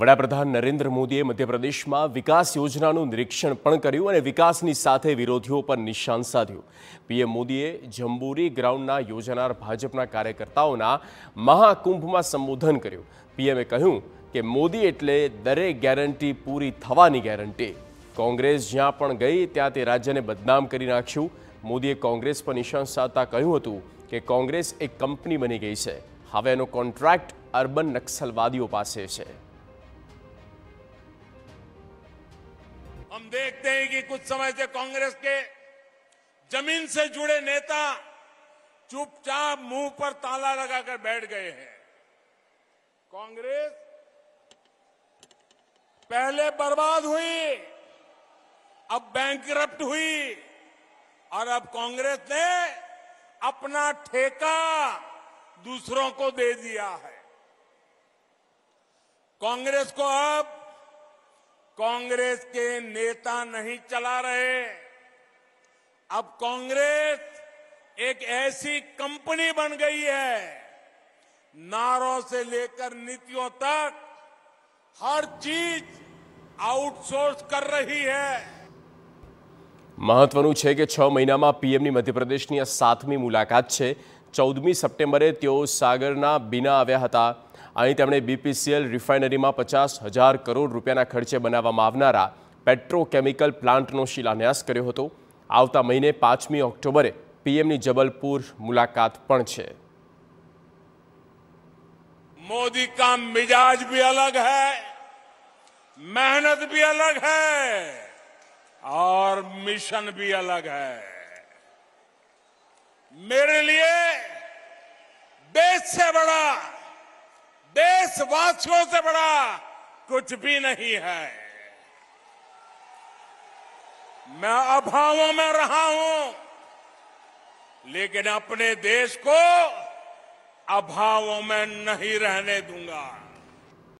વડાપ્રધાન નરેન્દ્ર મોદીએ મધ્યપ્રદેશમાં વિકાસ યોજનાનું નિરીક્ષણ પણ કર્યું અને વિકાસની સાથે વિરોધીઓ પર નિશાન સાધ્યું. પીએમ મોદીએ જંબુરી ગ્રાઉન્ડના યોજનાર ભાજપના કાર્યકરોના મહાકુંભમાં સંબોધન કર્યું. પીએમે કહ્યું કે મોદી એટલે દરેક ગેરંટી પૂરી થવાની ગેરંટી. કોંગ્રેસ જ્યાં પણ ગઈ ત્યાં તે રાજ્યને બદનામ કરી નાખ્યું. મોદીએ કોંગ્રેસ પર નિશાન સાધતા કહ્યું હતું કે કોંગ્રેસ એક કંપની બની ગઈ છે. હવેનો કોન્ટ્રાક્ટ અર્બન નક્સલવાદીઓ પાસે છે. हम देखते हैं कि कुछ समय से कांग्रेस के जमीन से जुड़े नेता चुपचाप मुंह पर ताला लगाकर बैठ गए हैं कांग्रेस पहले बर्बाद हुई अब बैंक हुई और अब कांग्रेस ने अपना ठेका दूसरों को दे दिया है कांग्रेस को अब कांग्रेस के नेता नहीं चला रहे अब कांग्रेस एक ऐसी कंपनी बन गई है नारों से लेकर नीतियों तक हर चीज आउटसोर्स कर रही है महत्व छ महीना में पीएम मध्यप्रदेश सातमी मुलाकात है चौदमी सप्टेम्बरे सागरना बीना आया था અહીં તેમણે બીપીસીએલ રિફાઇનરીમાં પચાસ હજાર કરોડ રૂપિયાના ખર્ચે બનાવવામાં આવનારા પેટ્રોકેમિકલ પ્લાન્ટનો શિલાન્યાસ કર્યો હતો આવતા મહિને પાંચમી ઓક્ટોબરે પીએમની જબલપુર મુલાકાત પણ છે મોદી કા મિજાજ ભી અલગ હૈ મહેનત ભી અલગ હૈ ઓર મિશન भी અલગ है मेरे લીએ देश से बड़ा देशवासियों से बड़ा कुछ भी नहीं है मैं अभावों में रहा हूं लेकिन अपने देश को अभावों में नहीं रहने दूंगा